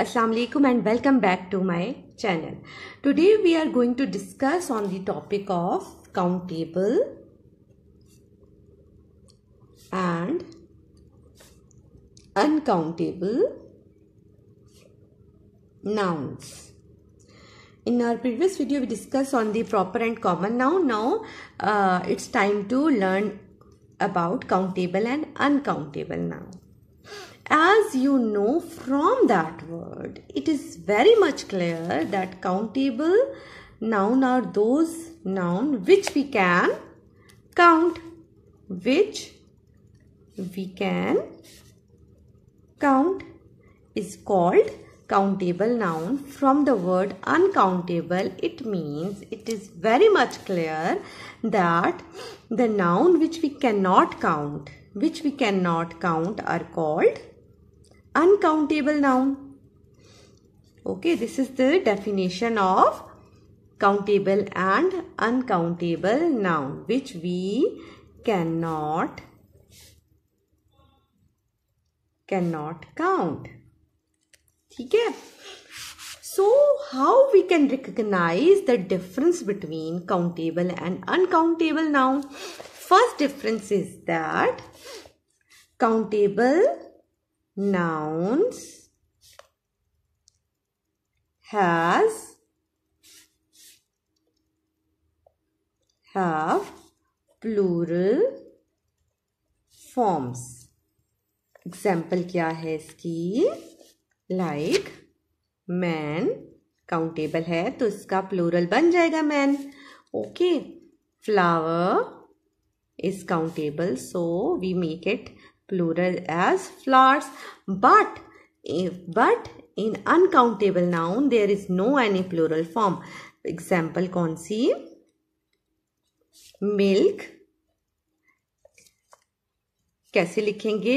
Assalamu alaikum and welcome back to my channel. Today we are going to discuss on the topic of countable and uncountable nouns. In our previous video we discussed on the proper and common noun. Now uh, it's time to learn about countable and uncountable noun. As you know from that word, it is very much clear that countable noun are those noun which we can count, which we can count is called countable noun from the word uncountable it means it is very much clear that the noun which we cannot count which we cannot count are called uncountable noun okay this is the definition of countable and uncountable noun which we cannot cannot count ठीक so how we can recognize the difference between countable and uncountable noun first difference is that countable nouns has have plural forms example क्या है इसकी like like, man countable है तो इसका plural बन जाएगा man okay flower is countable so we make it plural as flowers but if but in uncountable noun there is no any plural form example kaun si milk कैसे लिखेंगे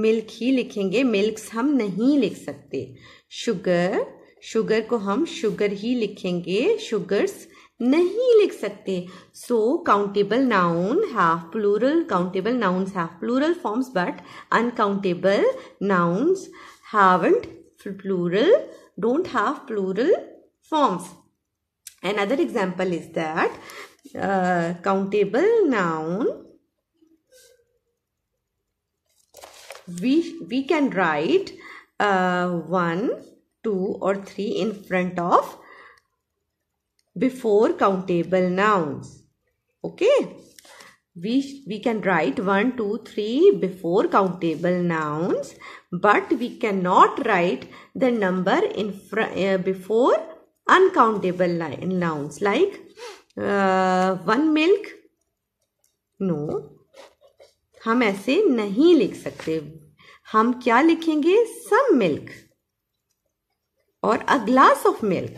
milk ही लिखेंगे milks हम नहीं लिख सकते sugar sugar को हम sugar ही लिखेंगे शुगर्स नहीं लिख सकते so countable noun have plural countable nouns have plural forms but uncountable nouns haven't plural don't have plural forms another example is that uh, countable noun we we can write uh, one two or three in front of before countable nouns. Okay. We, we can write 1, 2, 3 before countable nouns but we cannot write the number in uh, before uncountable nouns like uh, one milk. No. हम ऐसे नहीं लिख सकते हम क्या लिखेंगे some milk और अ glass of milk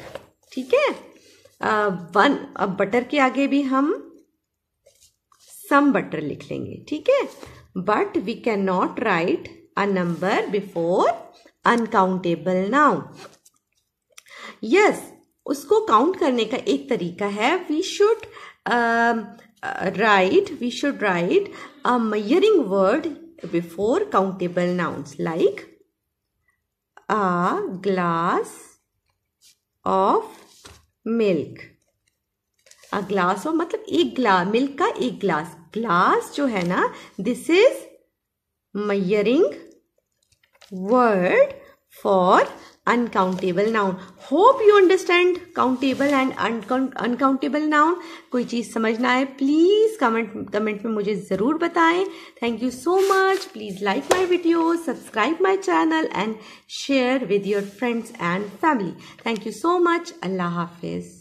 ठीक है वन अब बटर के आगे भी हम सम बटर लिख लेंगे ठीक है but we can not write a number before uncountable noun yes उसको काउंट करने का एक तरीका है we should write we should write a measuring word before countable nouns like a glass of milk a glass of मतलब एक glass milk का एक ग्लास ग्लास जो है ना this is measuring word for uncountable noun hope you understand countable and uncountable noun कोई चीज़ समझना है प्लीज़ कमेंट कमेंट में मुझे ज़रूर बताएं thank you so much please like my video subscribe my channel and share with your friends and family thank you so much अल्लाह हाफिज़